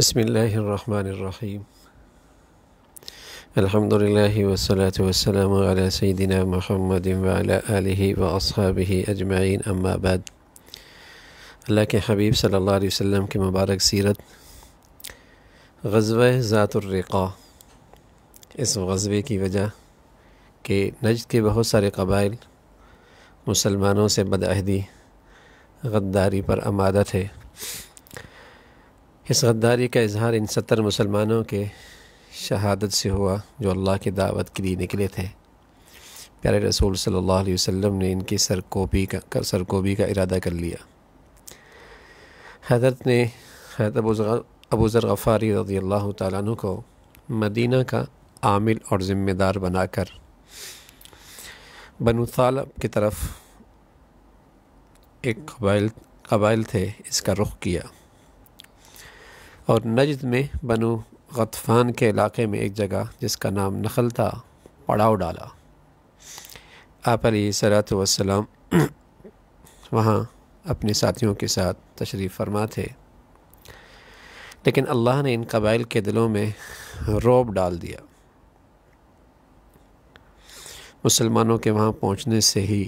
बसमीम अल्हम्दुलिल्लाहि वस्सलातु वस्सलामु अला सय्यिदिना मुहम्मद व अला आलिहि व अस्हाबिहि अजमाइन अम्मा बाद अल्लाह के हबीब सल्लल्लाहु अलैहि वसल्लम की मुबारक सीरत गज़व ज़ातुर्रिक़ा इस गज़वे की वजह कि नजद के बहुत सारे कबाइल मुसलमानों से बदअहदी गद्दारी पर आमादा थे इस गद्दारी का इजहार इन सत्तर मुसलमानों के शहादत से हुआ जो अल्लाह की दावत के लिए निकले थे प्यारे रसूल सल्लल्लाहु अलैहि वसल्लम ने इनकी सरकोबी का, सरकोबी का इरादा कर लिया हजरत ने हजरत अबू ज़र गफ़ारी रजी अल्लाह तु को मदीना का आमिल और ज़िम्मेदार बनाकर बनु तालब की तरफ एक कबाइल कबाइल थे इसका रुख किया और नजद में बनु गतफ़ान के इलाके में एक जगह जिसका नाम नखल था पड़ाव डाला आप सलात वसलाम वहाँ अपने साथियों के साथ तशरीफ़ फरमा थे लेकिन अल्लाह ने इन कबाइल के दिलों में रोब डाल दिया मुसलमानों के वहाँ पहुँचने से ही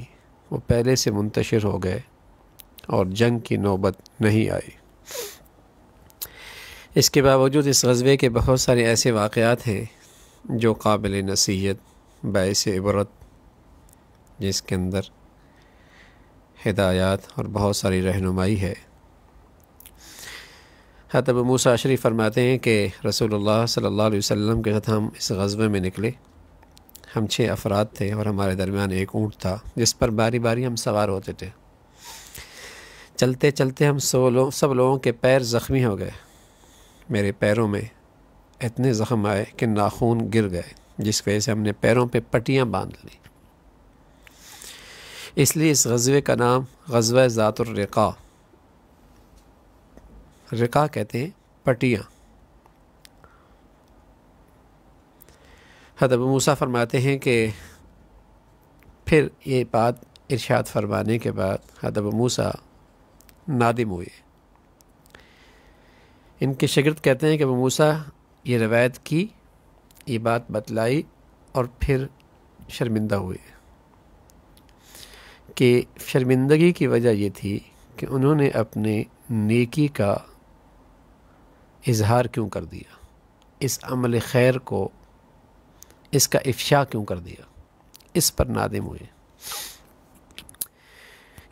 वो पहले से मुंतशिर हो गए और जंग की नौबत नहीं आई इसके बावजूद इस गज़बे के बहुत सारे ऐसे वाक़ात हैं जो काबिल नसीहत बायस इबरत जिसके अंदर हदायत और बहुत सारी रहनुमाई है हतब मूसा शरीफ फरमाते हैं कि रसूलुल्लाह सल्ला वसम के साथ हम इस गज़बे में निकले हम छः अफराद थे और हमारे दरमियान एक ऊँट था जिस पर बारी बारी हम सवार होते थे चलते चलते हम सो लो सब लोगों के पैर ज़ख्मी हो गए मेरे पैरों में इतने ज़ख़म आए कि नाखून गिर गए जिस वजह से हमने पैरों पे पट्टियाँ बांध ली इसलिए इस गज़वे का नाम गजवा ज़ातुलरक़ा रिका कहते हैं पटियाँ हदब मूसा फरमाते हैं कि फिर ये बात इरशाद फरमाने के बाद हदब मूसा नादिम हुए इनके शगिरद कहते हैं कि वह मूसा ये रवायत की ये बात बतलाई और फिर शर्मिंदा हुए कि शर्मिंदगी की वजह ये थी कि उन्होंने अपने नेकी का इजहार क्यों कर दिया इस अमल खैर को इसका इफ्शा क्यों कर दिया इस पर नादिम हुए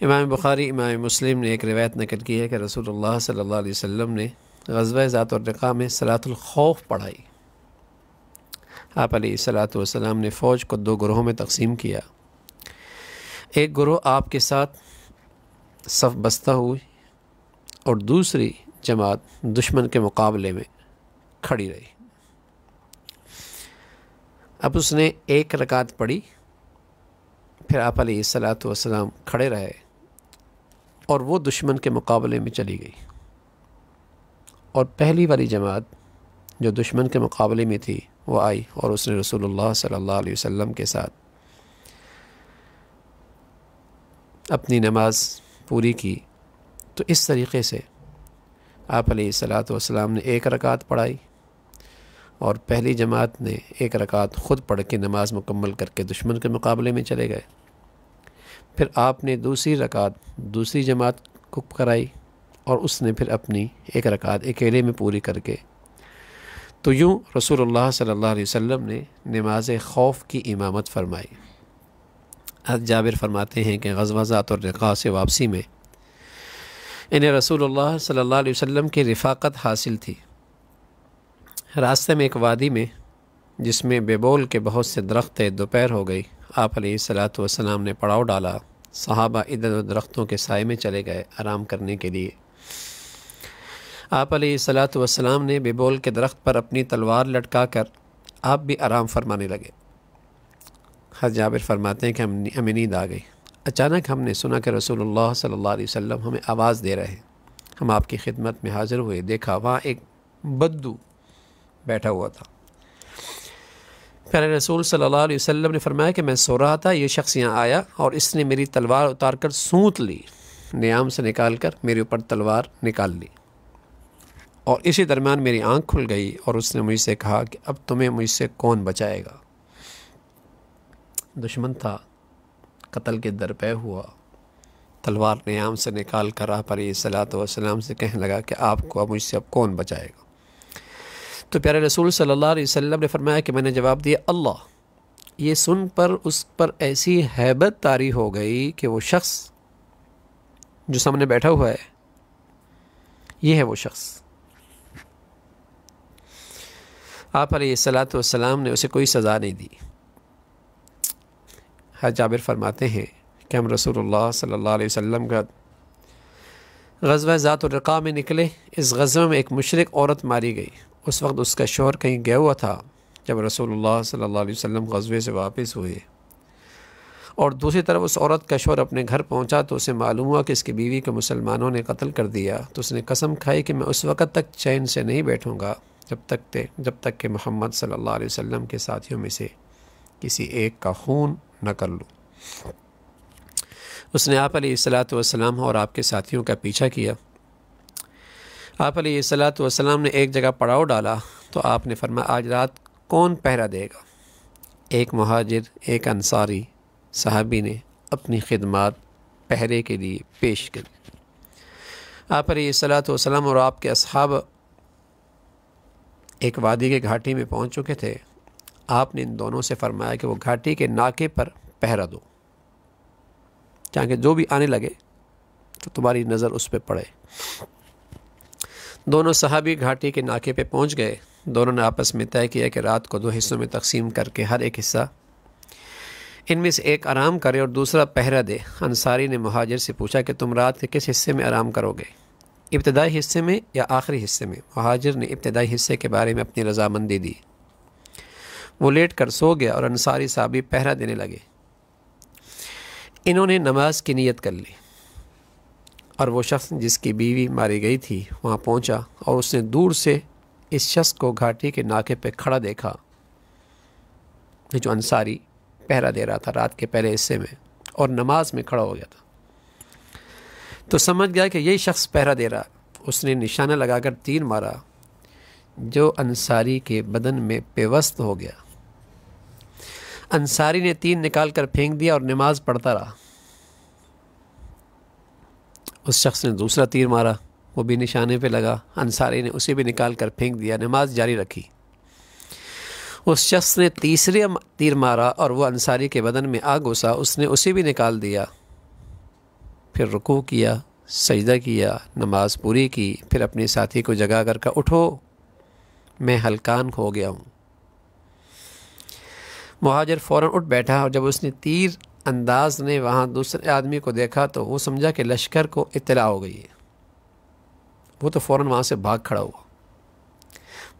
इमाम बुखारी इमाम मुस्लिम ने एक रिवायत नकल की है कि रसूलुल्लाह सल्लल्लाहु अलैहि वसल्लम ने गजब ज़ात और नक़ा में सलातलखौफ पढ़ाई आप सलातम ने फ़ौज को दो ग्रोहों में तकसीम किया एक ग्रोह आपके साथ सफ बस्ता हुई और दूसरी जमात दुश्मन के मुकाबले में खड़ी रही अब उसने एक रकात पढ़ी फिर आप वसलाम खड़े रहे और वो दुश्मन के मुकाबले में चली गई और पहली वाली जमात जो दुश्मन के मुकाबले में थी वो आई और उसने रसूलुल्लाह सल्लल्लाहु अलैहि वसल्लम के साथ अपनी नमाज पूरी की तो इस तरीके से आप सलाम ने एक रकात पढ़ाई और पहली जमात ने एक रकात ख़ुद पढ़ के नमाज मुकम्मल करके दुश्मन के मुकाबले में चले गए फिर आपने दूसरी रकात दूसरी जमात को कराई और उसने फिर अपनी एक रकात अकेले में पूरी करके तो यूँ रसूल सल्ला वसम ने नमाज खौफ की इमामत फरमाई हज जाबिर फरमाते हैं कि गजवाज़ात और रिका से वापसी में इन्हें रसूल सल्ला वसम की रफ़ाक़त हासिल थी रास्ते में एक वादी में जिसमें बेबोल के बहुत से दरख्त दोपहर हो गई आप सलात वसलाम ने पड़ाव डाला सहाबा इधर दरख्तों के साय में चले गए आराम करने के लिए आप सलात वसलाम ने बेबोल के दरख्त पर अपनी तलवार लटका कर आप भी आराम फरमाने लगे हर जाबिर फरमाते हैं कि हम हमें नींद आ गई अचानक हमने सुना कि रसूल सल्ला वसम हमें आवाज़ दे रहे हैं हम आपकी खिदमत में हाज़िर हुए देखा वहाँ एक बद्दू बैठा हुआ था प्यारे रसूल सल्लल्लाहु अलैहि वसल्लम ने फरमाया कि मैं सो रहा था ये शख्स यहाँ आया और इसने मेरी तलवार उतार कर सूत ली नियाम से निकाल कर मेरे ऊपर तलवार निकाल ली और इसी दरमियान मेरी आंख खुल गई और उसने मुझसे कहा कि अब तुम्हें मुझसे कौन बचाएगा दुश्मन था कत्ल के दर पे हुआ तलवार ने आम से निकाल कर आप सलात वसलाम से कहने लगा कि आपको अब मुझसे अब कौन बचाएगा तो प्यारे रसूल सल्लल्लाहु अलैहि वसल्लम ने फरमाया कि मैंने जवाब दिया अल्लाह ये सुन पर उस पर ऐसी हैबत तारी हो गई कि वो शख्स जो सामने बैठा हुआ है ये है वो शख्स आप सलात वसलाम ने उसे कोई सज़ा नहीं दी हर जाबिर फरमाते हैं कि हम रसूलुल्लाह सल्लल्लाहु अलैहि वसल्लम का गजवा ज़ातुलरक़ा में निकले इस गज़वा में एक मशरक औरत मारी गई उस वक्त उसका शोहर कहीं गया हुआ था जब रसूल सल्ला वसम गजबे से वापस हुए और दूसरी तरफ उस औरत का शोर अपने घर पहुंचा तो उसे मालूम हुआ कि इसकी बीवी को मुसलमानों ने कत्ल कर दिया तो उसने कसम खाई कि मैं उस वक़्त तक चैन से नहीं बैठूंगा जब तक थे जब तक कि मोहम्मद सल्लल्लाहु अलैहि वसल्लम के साथियों में से किसी एक का खून न कर लूँ उसने आप सलात वसलाम और आपके साथियों का पीछा किया आप सलात वसलाम ने एक जगह पड़ाव डाला तो आपने फरमा आज रात कौन पहरा देगा एक महाजिर एक अंसारी साहबी ने अपनी खदमात पहरे के लिए पेश करी आप सलात और आपके अब एक वादी के घाटी में पहुंच चुके थे आपने इन दोनों से फरमाया कि वो घाटी के नाके पर पहरा दो चाहे जो भी आने लगे तो तुम्हारी नज़र उस पर पड़े दोनों साहबी घाटी के नाके पे पहुंच गए दोनों ने आपस में तय किया कि रात को दो हिस्सों में तकसीम करके हर एक हिस्सा इनमें से एक आराम करे और दूसरा पहरा दे अंसारी ने महाजिर से पूछा कि तुम रात के किस हिस्से में आराम करोगे इब्तदाई हिस्से में या आखिरी हिस्से में महाजर ने इब्तदाई हिस्से के बारे में अपनी रजामंदी दी वो लेट कर सो गया और अंसारी साहबी पहरा देने लगे इन्होंने नमाज की नीयत कर ली और वो शख्स जिसकी बीवी मारी गई थी वहाँ पहुँचा और उसने दूर से इस शख्स को घाटी के नाके पर खड़ा देखा जो अंसारी पहरा दे रहा था रात के पहले हिस्से में और नमाज में खड़ा हो गया था तो समझ गया कि यही शख्स पहरा दे रहा उसने निशाना लगाकर तीर मारा जो अंसारी के बदन में पेवस्त हो गया अंसारी ने तीर निकाल कर फेंक दिया और नमाज पढ़ता रहा उस शख्स ने दूसरा तीर मारा वो भी निशाने पे लगा अंसारी ने उसे भी निकाल कर फेंक दिया नमाज जारी रखी उस शख्स ने तीसरे तीर मारा और वो अंसारी के बदन में आ घुसा उसने उसे भी निकाल दिया फिर रुकू किया सजदा किया नमाज पूरी की फिर अपने साथी को जगा कर कहा उठो मैं हल्कान खो गया हूँ महाजर फ़ौर उठ बैठा और जब उसने तीर अंदाज ने वहाँ दूसरे आदमी को देखा तो वो समझा कि लश्कर को इतला हो गई है वो तो फ़ौर वहाँ से भाग खड़ा हुआ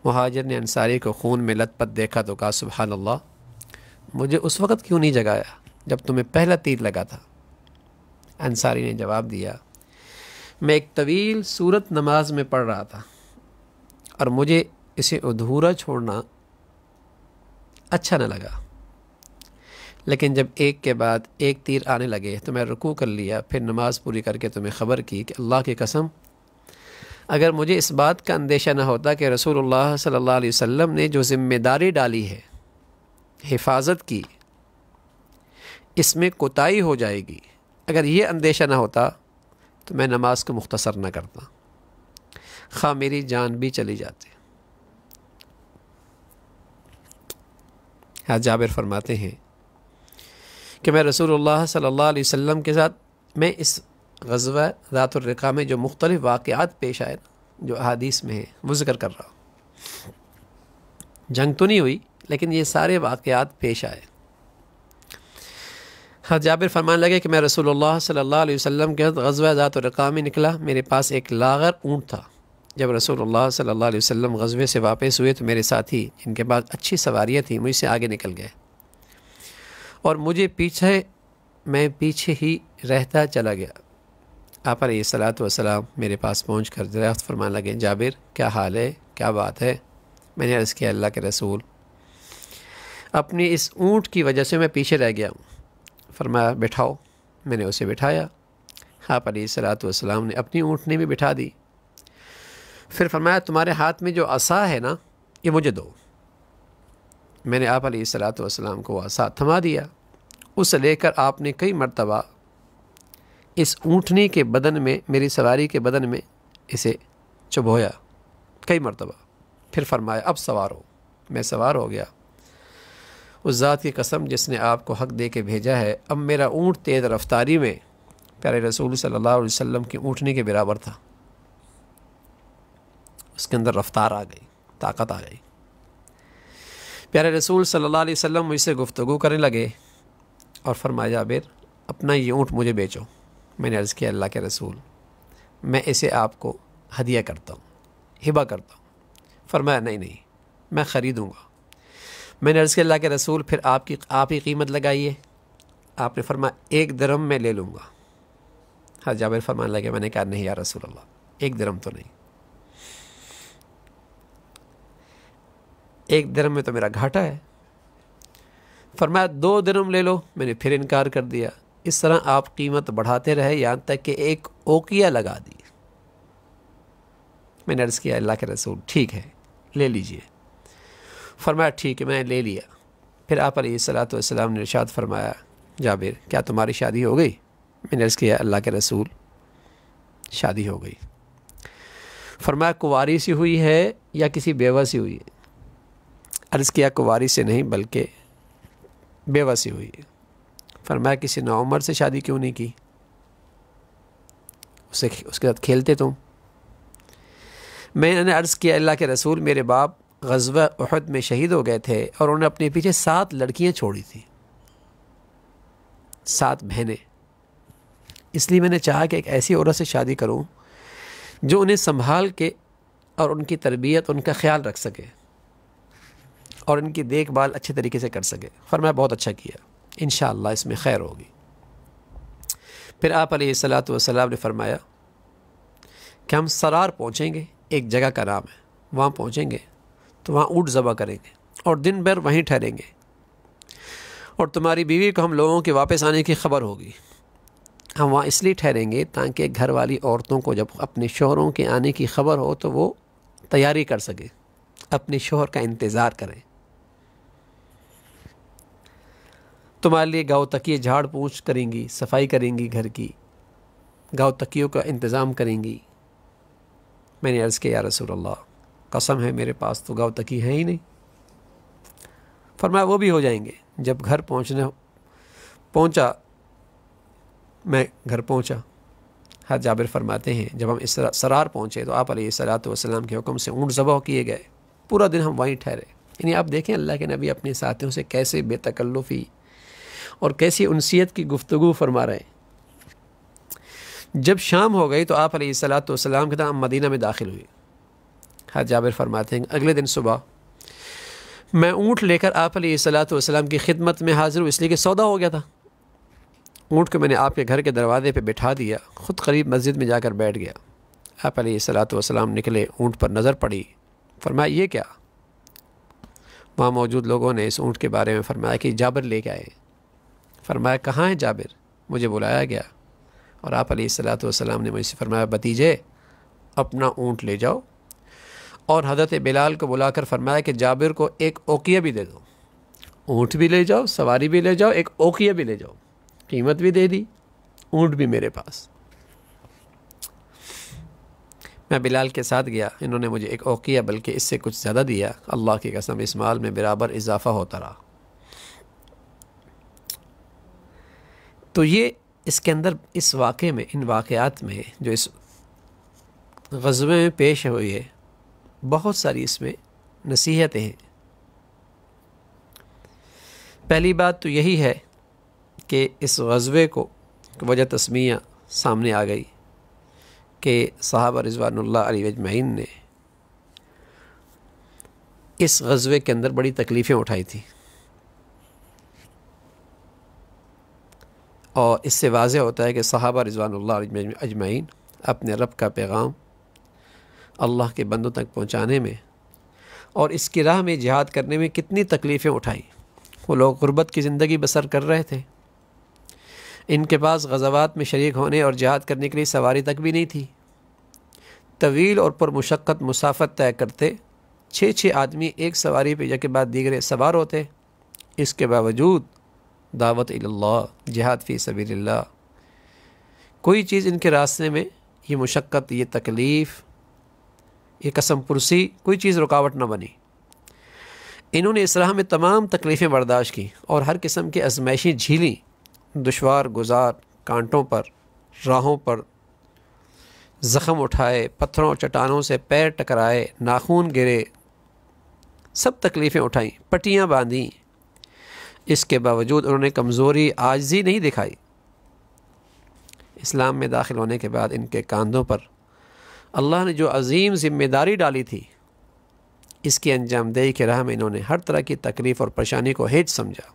महाजर ने अंसारी को खून में पत देखा तो कहा सुबह अल्लाह मुझे उस वक़्त क्यों नहीं जगाया जब तुम्हें पहला तीर लगा था अंसारी ने जवाब दिया मैं एक तवील सूरत नमाज में पढ़ रहा था और मुझे इसे अधूरा छोड़ना अच्छा न लगा लेकिन जब एक के बाद एक तीर आने लगे तो मैं रुकू कर लिया फिर नमाज पूरी करके तुम्हें ख़बर की कि अल्लाह की कसम अगर मुझे इस बात का अंदेशा ना होता कि रसूलुल्लाह सल्लल्लाहु अलैहि वसल्लम ने जो ज़िम्मेदारी डाली है हिफाजत की इसमें कोताही हो जाएगी अगर ये अंदेशा ना होता तो मैं नमाज को मुख्तसर ना करता खा मेरी जान भी चली जाती हाँ जाबिर फरमाते हैं कि मैं रसूलुल्लाह सल्लल्लाहु अलैहि वसल्लम के साथ मैं इस गजवा रातुलरका में जो मुख्तलिफ़ वाक़ात पेश आए जो अहादीस में है वो ज़िक्र कर रहा हूँ जंग तो नहीं हुई लेकिन ये सारे वाक़ात पेश आए हाँ जाबिर फरमान लगे कि मैं रसोल्ला सल्ला वसम के गज़वा ज़ात रकाम में निकला मेरे पास एक लागर ऊँट था जब रसूलुल्लाह सल्ला वसम गज़वे से वापस हुए तो मेरे साथी जिनके पास अच्छी सवारियाँ थी मुझसे आगे निकल गए और मुझे पीछे मैं पीछे ही रहता चला गया आप सलात वसलाम मेरे पास पहुँच कर दरख्त फरमान लगे जाबिर क्या हाल है क्या बात है मैंने अर्ज़ किया अल्लाह के रसूल अपनी इस ऊँट की वजह से मैं पीछे रह गया हूँ फरमाया बिठाओ मैंने उसे बिठाया आप सलात वसलाम ने अपनी ऊँटनी भी बिठा दी फिर फरमाया तुम्हारे हाथ में जो असा है ना ये मुझे दो मैंने आप सलात वसलाम को असा थमा दिया उसे लेकर आपने कई मरतबा इस ऊँटनी के बदन में मेरी सवारी के बदन में इसे चुभोया कई मरतबा फिर फरमाया अब सवार हो मैं सवार हो गया उस ज़ात की कसम जिसने आपको हक दे के भेजा है अब मेरा ऊँट तेज़ रफ्तारी में प्यारे रसूल सल्लल्लाहु अलैहि वसल्लम की ऊँटने के बराबर था उसके अंदर रफ्तार आ गई ताकत आ गई प्यारे रसूल सल्लल्लाहु अलैहि वसल्लम मुझसे गुफ्तगु करने लगे और फरमाया जाबिर अपना ये ऊँट मुझे बेचो मैंने अर्ज़ किया अल्लाह के रसूल मैं इसे आपको हदिया करता हूँ हिबा करता हूँ फरमाया नहीं नहीं मैं ख़रीदूँगा मैंने अर्ज़ किया अल्लाह के रसूल फिर आपकी आप ही कीमत लगाइए आपने फरमा एक दरम में ले लूँगा हाँ जाबिर फरमान लगे मैंने कहा नहीं यार रसूल अल्लाह एक दरम तो नहीं एक दरम में तो मेरा घाटा है फरमाया दो दरम ले लो मैंने फिर इनकार कर दिया इस तरह आप कीमत बढ़ाते रहे यहाँ तक कि एक ओकिया लगा दी मैंने अर्ज़ किया अल्लाह के रसूल ठीक है ले लीजिए फरमाया ठीक है मैंने ले लिया फिर आप सलाम ने इर्शाद फरमाया जाबिर क्या तुम्हारी शादी हो गई मैंने अर्ज़ किया अल्लाह के रसूल शादी हो गई फरमाया कुवारी सी हुई है या किसी बेवा सी हुई है अर्ज़ किया कुवारी से नहीं बल्कि बेवा सी हुई है फरमाया किसी नौमर से शादी क्यों नहीं की उसे उसके साथ खेलते तुम मैंने अर्ज़ किया अल्लाह के रसूल मेरे बाप गजवा उहद में शहीद हो गए थे और उन्होंने अपने पीछे सात लड़कियां छोड़ी थी सात बहनें इसलिए मैंने चाहा कि एक ऐसी औरत से शादी करूं जो उन्हें संभाल के और उनकी तरबियत उनका ख्याल रख सके और इनकी देखभाल अच्छे तरीके से कर सके फरमाया बहुत अच्छा किया इन इसमें खैर होगी फिर आप सलात वसलाम ने फरमाया कि हम सरार पहुँचेंगे एक जगह का नाम है वहाँ पहुँचेंगे तो वहाँ ऊँट ज़बा करेंगे और दिन भर वहीं ठहरेंगे और तुम्हारी बीवी को हम लोगों के वापस आने की खबर होगी हम वहाँ इसलिए ठहरेंगे ताकि घर वाली औरतों को जब अपने शोहरों के आने की खबर हो तो वो तैयारी कर सके अपने शोहर का इंतज़ार करें तुम्हारे लिए गाँव तकिए झाड़ पूछ करेंगी सफाई करेंगी घर की गाँव तकियों का इंतज़ाम करेंगी मैंने अर्ज़ किया रसूल अल्लाह कसम है मेरे पास तो गव तकी है ही नहीं फरमाया वो भी हो जाएंगे जब घर पहुंचने पहुंचा मैं घर पहुंचा हर हाँ, जाबिर फरमाते हैं जब हम इस सरार पहुंचे तो आप सलात वसलाम के हुक्म से ऊँट ज़बह किए गए पूरा दिन हम वहीं ठहरे यानी आप देखें अल्लाह के नबी अपने साथियों से कैसे बेतकल्लुफ़ी और कैसी उनसीत की गुफ्तु फरमा रहे हैं जब शाम हो गई तो आप सलात वसलाम के तहत मदीना में दाखिल हुई हाँ जाबिर फरमाते हैं अगले दिन सुबह मैं ऊँट लेकर आप सलाम की खिदमत में हाज़िर हूँ इसलिए कि सौदा हो गया था ऊँट को मैंने आपके घर के दरवाजे पर बिठा दिया ख़ुद करीब मस्जिद में जाकर बैठ गया आप सलाम निकले ऊँट पर नज़र पड़ी फरमाया ये क्या वहाँ मौजूद लोगों ने इस ऊँट के बारे में फरमाया कि जाबिर लेके आए फरमाया कहाँ है जाबिर मुझे बुलाया गया और आप सलाम ने मुझसे फरमाया भतीजे अपना ऊँट ले जाओ और हज़रत बिलाल को बुलाकर फरमाया कि जाबिर को एक ओकिया भी दे दो ऊँट भी ले जाओ सवारी भी ले जाओ एक ओकिया भी ले जाओ कीमत भी दे दी ऊँट भी मेरे पास मैं बिलाल के साथ गया इन्होंने मुझे एक ओकिया बल्कि इससे कुछ ज़्यादा दिया अल्लाह की कसम इस माल में बराबर इजाफा होता रहा तो ये इसके अंदर इस वाक़े में इन वाक़ात में जो इस गज़बे में पेश है बहुत सारी इसमें नसीहतें हैं पहली बात तो यही है कि इस गज़बे को वजह तस्मिया सामने आ गई कि साहब रिजवानल्ला अली अजमैन ने इस गज़बे के अंदर बड़ी तकलीफ़ें उठाई थी और इससे वाजह होता है कि साहबा रिजवानल्ला अजमैन अपने रब का पैगाम अल्लाह के बंदों तक पहुँचाने में और इसकी राह में जिहाद करने में कितनी तकलीफ़ें उठाई वो लोग गुरबत की ज़िंदगी बसर कर रहे थे इनके पास गजवात में शरीक होने और जिहाद करने के लिए सवारी तक भी नहीं थी तवील और पुरमशक्क़त मुसाफत तय करते छः छः आदमी एक सवारी पर के बाद दीगरे सवार होते इसके बावजूद दावत जिहाद फ़ी सबी कोई चीज़ इनके रास्ते में ये मुशक्क़त ये तकलीफ़ ये कसम पुरसी कोई चीज़ रुकावट ना बनी इन्होंने इस राह में तमाम तकलीफ़ें बर्दाश्त की और हर किस्म के आजमाइशें झीली दुशवार गुजार कांटों पर राहों पर ज़ख़म उठाए पत्थरों चट्टानों से पैर टकराए नाखून गिरे सब तकलीफ़ें उठाईं पटियाँ बांधी इसके बावजूद उन्होंने कमज़ोरी ही नहीं दिखाई इस्लाम में दाखिल होने के बाद इनके कंधों पर अल्लाह ने जो अजीम ज़िम्मेदारी डाली थी इसकी अंजामदेही के राह में इन्होंने हर तरह की तकलीफ़ और परेशानी को हेज समझा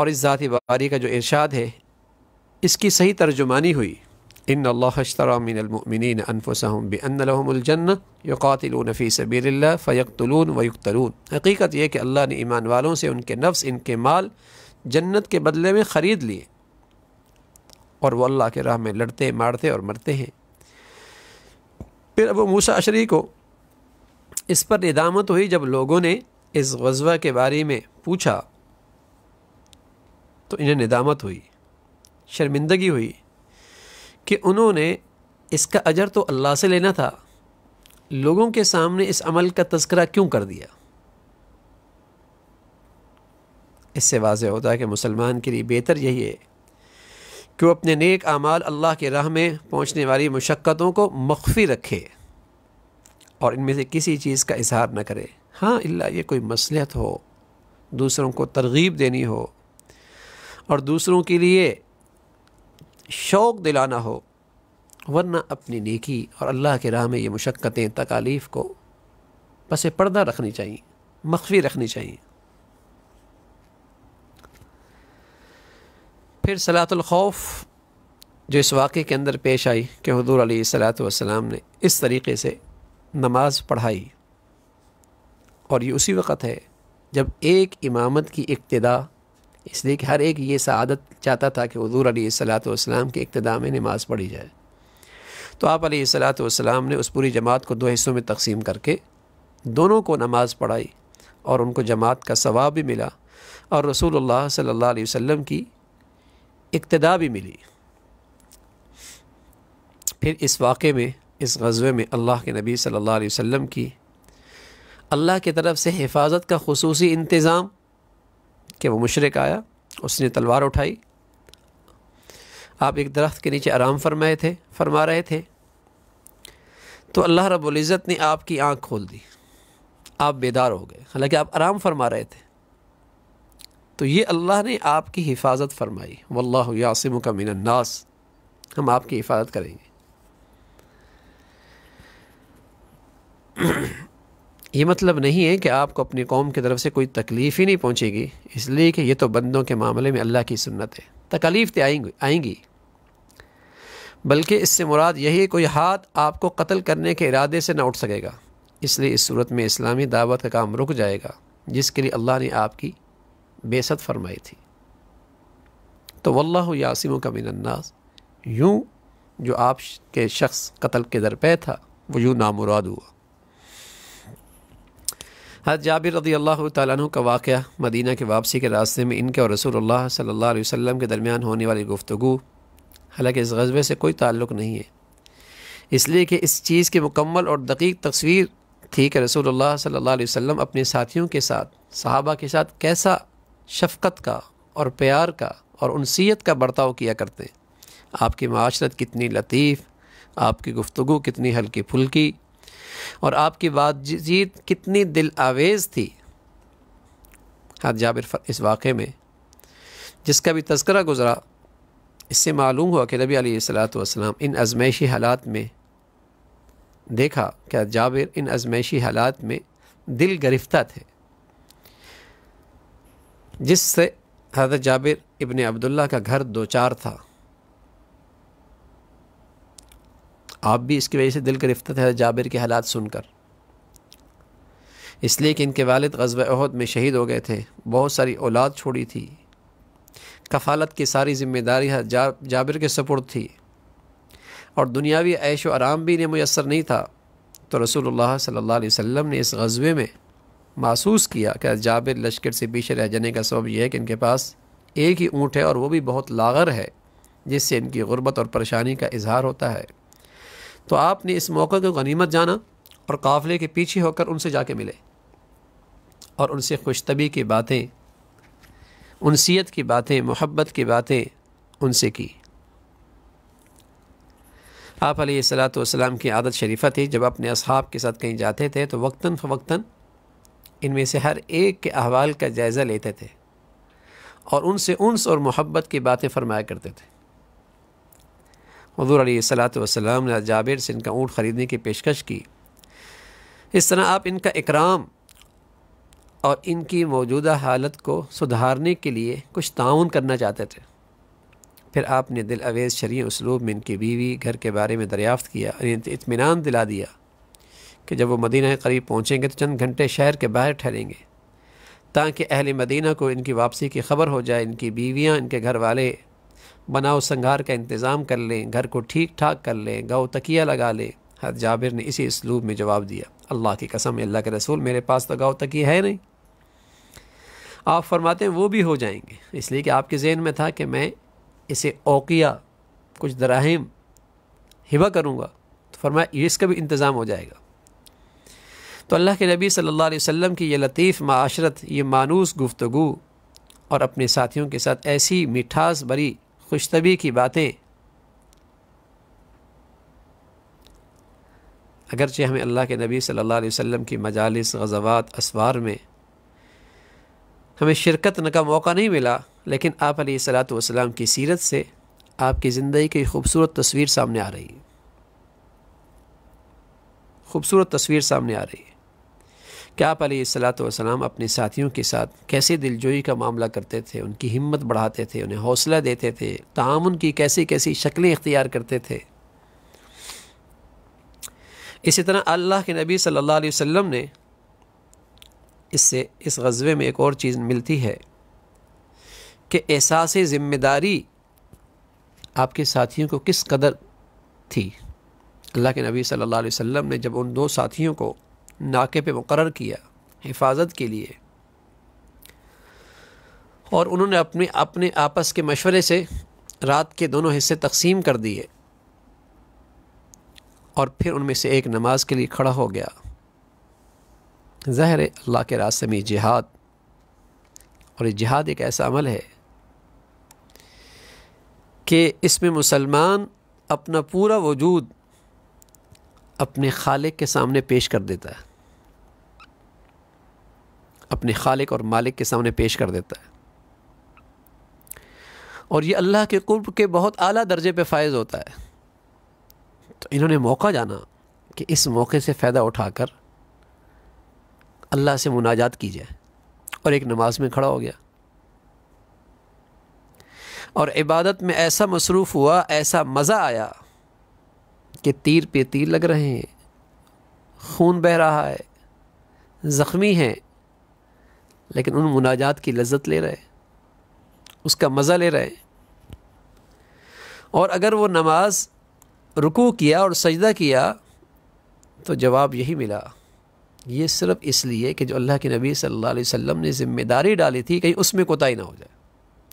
और इस ज़ाती बारी का जो इरशाद है इसकी सही तर्जुमानी हुई इन अल्लाहतरमिन अनफसम बनजन्न यक़ातिलून फ़ी फ़यकतलून वयुक्तलून हकीकत यह कि अल्लाह ने ईमान वालों से उनके नफ्स इनके माल जन्नत के बदले में ख़रीद लिए और वह अल्लाह के राह में लड़ते मारते और मरते हैं फिर अबू मूसा अशरी को इस पर निदामत हुई जब लोगों ने इस गजवा के बारे में पूछा तो इन्हें निदामत हुई शर्मिंदगी हुई कि उन्होंने इसका अजर तो अल्लाह से लेना था लोगों के सामने इस अमल का तस्करा क्यों कर दिया इससे वाज होता है कि मुसलमान के लिए बेहतर यही है कि वो अपने नेक आमाल अल्लाह के राह में पहुँचने वाली मशक्क़तों को मख्फी रखे और इनमें से किसी चीज़ का इजहार न करे हाँ अल्ला ये कोई मसलहत हो दूसरों को तरगीब देनी हो और दूसरों के लिए शौक़ दिलाना हो वरना अपनी नेकी और अल्लाह के राह में ये मशक्क़तें तकालीफ़ को बस पर्दा रखनी चाहिए मख्फी रखनी चाहिए फिर सलातलखौफ जो इस वाक़े के अंदर पेश आई कि हजूर सलाम ने इस तरीके से नमाज पढ़ाई और ये उसी वक़्त है जब एक इमामत की इब्तदा इसलिए कि हर एक ये सदत चाहता था कि हजूर वसलाम की इब्तदा में नमाज़ पढ़ी जाए तो आप सलाम ने उस पूरी जमात को दो हिस्सों में तकसीम करके दोनों को नमाज़ पढ़ाई और उनको जमात का सवाब भी मिला और रसूलुल्लाह सल्लल्लाहु अलैहि वसल्लम की इक्तदा भी मिली फिर इस वाक़े में इस गज़े में अल्लाह के नबी सल्लल्लाहु अलैहि वसल्लम की अल्लाह की तरफ से हिफाजत का खसूस इंतज़ाम कि वो मशरक आया उसने तलवार उठाई आप एक दरख्त के नीचे आराम फरमाए थे फरमा रहे थे तो अल्लाह रब्ज़त ने आपकी आँख खोल दी आप बेदार हो गए हालांकि आप आराम फरमा रहे थे तो ये अल्लाह ने आपकी हिफाजत फरमाई वल्लाहु यासिम का मिनन्नास हम आपकी हिफाजत करेंगे ये मतलब नहीं है कि आपको अपनी कौम की तरफ से कोई तकलीफ़ ही नहीं पहुँचेगी इसलिए कि ये तो बंदों के मामले में अल्लाह की सुन्नत है तो आएंगी आएंगी बल्कि इससे मुराद यही कोई हाथ आपको कत्ल करने के इरादे से ना उठ सकेगा इसलिए इस सूरत में इस्लामी दावत का काम रुक जाएगा जिसके लिए अल्लाह ने आपकी बेसत फरमाई थी तो वल्ला यासिम का मिनन्नास यूँ जो आप के शख्स कत्ल के दर पे था वो यूँ नामुराद हुआ हर जाबिर रदी अल्लाह तु का वाक़ मदीना के वापसी के रास्ते में इनके और रसूल अलैहि वसल्लम के दरमियान होने वाली गुफ्तु हालांकि इस गज़बे से कोई ताल्लुक़ नहीं है इसलिए कि इस चीज़ की मुकम्मल और दकीक तस्वीर थी कि रसूल सल्ला वसल्लम अपने साथियों के साथ सहाबा के साथ कैसा शफकत का और प्यार का और उनसीत का बर्ताव किया करते आपकी माशरत कितनी लतीफ़ आपकी गुफ्तु कितनी हल्की फुल्की और आपकी बातचीत कितनी दिल आवेज़ थी हाँ जाबिर इस वाक़े में जिसका भी तस्करा गुज़रा इससे मालूम हुआ कि नबी सलात वसलाम इन आजमाइशी हालात में देखा क्या जाबिर इन आजमाइशी हालात में दिल गिरफ्तार थे जिससे हजरत जाबिर इबन अब्दुल्ला का घर दो चार था आप भी इसकी वजह से दिल गिरफ्त है जाबिर के हालात सुनकर इसलिए कि इनके वालिद गजब अहद में शहीद हो गए थे बहुत सारी औलाद छोड़ी थी कफालत की सारी जिम्मेदारी जा, जाबिर के सपुर्द थी और दुनियावी ऐश आराम भी इन्हें मैसर नहीं था तो रसूल सल्ला वसम ने इस गजबे में महसूस किया कि जाबिर लश्कर से पीछे रह जाने का सबब यह है कि इनके पास एक ही ऊँट है और वो भी बहुत लागर है जिससे इनकी गुरबत और परेशानी का इजहार होता है तो आपने इस मौके को गनीमत जाना और काफ़िले के पीछे होकर उनसे जाके मिले और उनसे खुशतबी की बातें उनसीत की बातें मोहब्बत की बातें उनसे की आप सलाम की आदत शरीफा थी जब अपने अहाब के साथ कहीं जाते थे तो वक्ता फ़वक्ता इनमें से हर एक के अहवाल का जायज़ा लेते थे और उनसे उनस और मोहब्बत की बातें फरमाया करते थे हजूर सलात वसलाम ने जाबिर से इनका ऊँट ख़रीदने की पेशकश की इस तरह आप इनका इकराम और इनकी मौजूदा हालत को सुधारने के लिए कुछ ताउन करना चाहते थे फिर आपने दिल अवेज़ शरीय उसलूब में इनकी बीवी घर के बारे में दरियाफ़त किया और इतमान दिला दिया कि जब वो मदीना के करीब पहुँचेंगे तो चंद घंटे शहर के बाहर ठहरेंगे ताकि अहल मदीना को इनकी वापसी की खबर हो जाए इनकी बीवियाँ इनके घर वाले बनाओ संघार का इंतज़ाम कर लें घर को ठीक ठाक कर लें गौ तकिया लगा लें हर जाबिर ने इसी इसलूब में जवाब दिया अल्लाह की कसम अल्लाह के रसूल मेरे पास तो गौ तकिया है नहीं आप फरमाते हैं वो भी हो जाएंगे इसलिए कि आपके जहन में था कि मैं इसे ओकिया कुछ दराहिम हिबा करूँगा तो फरमाया इसका भी इंतज़ाम हो जाएगा तो अल्लाह के नबी सल्लल्लाहु अलैहि वसल्लम की ये लतीफ़ माशरत ये मानूस गुफ्तु और अपने साथियों के साथ ऐसी मिठास भरी खुशतबी की बातें अगरचे हमें अल्लाह के नबी सल्लल्लाहु अलैहि वसल्लम की मजालस गजवात असवार में हमें शिरकत का मौका नहीं मिला लेकिन आप सलात वसलाम की सीरत से आपकी ज़िंदगी की खूबसूरत तस्वीर सामने आ रही है खूबसूरत तस्वीर सामने आ रही है कि आप सलाम अपने साथियों के साथ कैसे दिलजोई का मामला करते थे उनकी हिम्मत बढ़ाते थे उन्हें हौसला देते थे तामुन की कैसी कैसी शक्लें इख्तियार करते थे इसी तरह अल्लाह के नबी सल्लल्लाहु अलैहि वसल्लम ने इससे इस गज़बे में एक और चीज़ मिलती है कि एहसास ज़िम्मेदारी आपके साथियों को किस कदर थी अल्लाह के नबी सल्लल्लाहु अलैहि वसल्लम ने जब उन दो साथियों को नाके पे मुकर किया हिफाजत के लिए और उन्होंने अपने अपने आपस के मशवरे से रात के दोनों हिस्से तकसीम कर दिए और फिर उनमें से एक नमाज के लिए खड़ा हो गया जहर अल्लाह के रास्ते में जिहाद और ये जिहाद एक ऐसा अमल है कि इसमें मुसलमान अपना पूरा वजूद अपने खालिक के सामने पेश कर देता है अपने खालिक और मालिक के सामने पेश कर देता है और ये अल्लाह के कुर्ब के बहुत आला दर्जे पे फायज़ होता है तो इन्होंने मौका जाना कि इस मौके से फ़ायदा उठाकर अल्लाह से मुनाजात की जाए और एक नमाज में खड़ा हो गया और इबादत में ऐसा मसरूफ़ हुआ ऐसा मज़ा आया कि तीर पे तीर लग रहे हैं खून बह रहा है ज़ख्मी हैं लेकिन उन मुनाजात की लज्जत ले रहे उसका मज़ा ले रहे और अगर वो नमाज रुकू किया और सजदा किया तो जवाब यही मिला ये सिर्फ़ इसलिए कि जो अल्लाह के नबी सल्लल्लाहु अलैहि वसल्लम ने ज़िम्मेदारी डाली थी कहीं उसमें कोताही ना हो जाए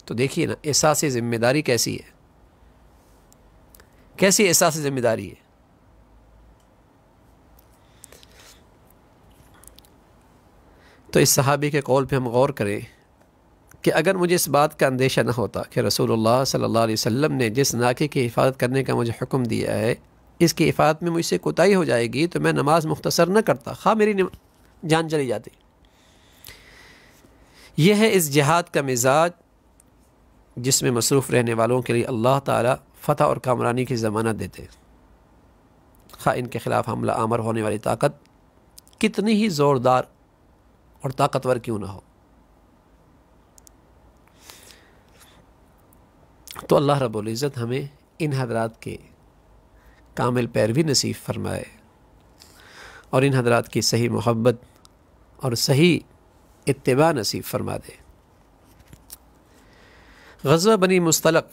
तो देखिए ना एहसास ज़िम्मेदारी कैसी है कैसी एहसास ज़िम्मेदारी है तो इस सहाबी के कौल पर हम गौर करें कि अगर मुझे इस बात का अंदेशा ना होता कि रसूलुल्लाह सल्लल्लाहु अलैहि वसल्लम ने जिस नाके की हिफाजत करने का मुझे हुक्म दिया है इसकी हिफाजत में मुझसे कोताही हो जाएगी तो मैं नमाज़ मुख्तसर न करता खा हाँ, मेरी जान चली जाती यह है इस जिहाद का मिजाज जिसमें मसरूफ़ रहने वालों के लिए अल्लाह ततः और कामरानी की ज़मानत देते खा हाँ, इनके ख़िलाफ़ हमला आमर होने वाली ताकत कितनी ही ज़ोरदार और ताकतवर क्यों ना हो तो अल्लाह रबुल्ज़त हमें इन हजरात के कामिल पैरवी नसीब फरमाए और इन हजरात की सही मोहब्बत और सही इतबा नसीब फरमा दे गज़वा बनी मुस्तलक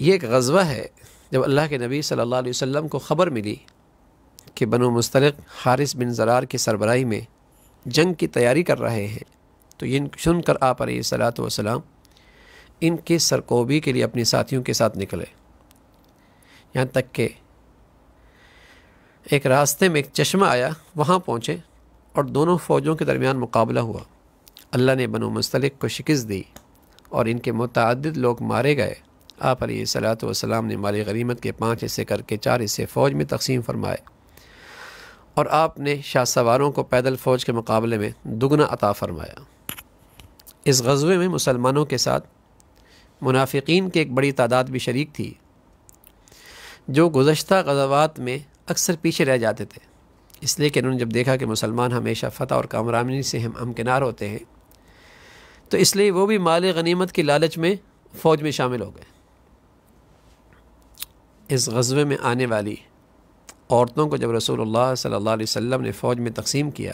ये एक गज़वा है जब अल्लाह के नबी सल्लल्लाहु अलैहि वसल्लम को ख़बर मिली कि बनो मुस्तलक हारिस बिन ज़रार की सरबराही में जंग की तैयारी कर रहे हैं तो ये सुनकर आप सलात वसलाम इनके सरकोबी के लिए अपने साथियों के साथ निकले यहाँ तक के एक रास्ते में एक चश्मा आया वहाँ पहुँचे और दोनों फ़ौजों के दरमियान मुकाबला हुआ अल्लाह ने बनो मुस्तलिक को शिकस्त दी और इनके मतद लोग मारे गए आप सलात वसलाम ने माली गरीमत के पाँच हिस्से करके चार हिस्से फ़ौज में तकसीम फरमाए और आपने शाह सवारों को पैदल फ़ौज के मुकाबले में दुगना अता फरमाया इस गजबे में मुसलमानों के साथ मुनाफिकीन की एक बड़ी तादाद भी शरीक थी जो गुज्त गजबात में अक्सर पीछे रह जाते थे इसलिए कि उन्होंने जब देखा कि मुसलमान हमेशा फ़तह और कामरानी से हम अमकिनार होते हैं तो इसलिए वो भी माल गनीमत की लालच में फ़ौज में शामिल हो गए इस गजबे में आने वाली औरतों को जब रसूल सल्ला वसम ने फ़ौज में तकसीम किया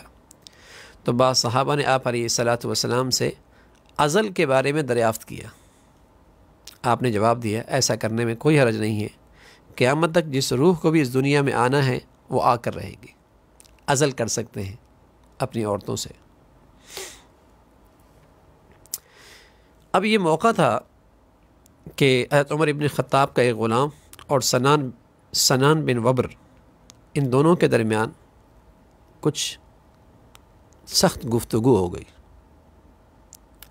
तो बाद ने आप सलात वसलाम से अज़ल के बारे में दरियाफ़त किया आपने जवाब दिया ऐसा करने में कोई हरज नहीं है क़्यामत तक जिस रूह को भी इस दुनिया में आना है वो आकर रहेगी अज़ल कर सकते हैं अपनी औरतों से अब ये मौका था कि हजरत उमर इबन ख़त्ताब का एक ग़ुलाम और सनान सनान बिन वब्र इन दोनों के दरमियान कुछ सख्त गुफ्तु हो गई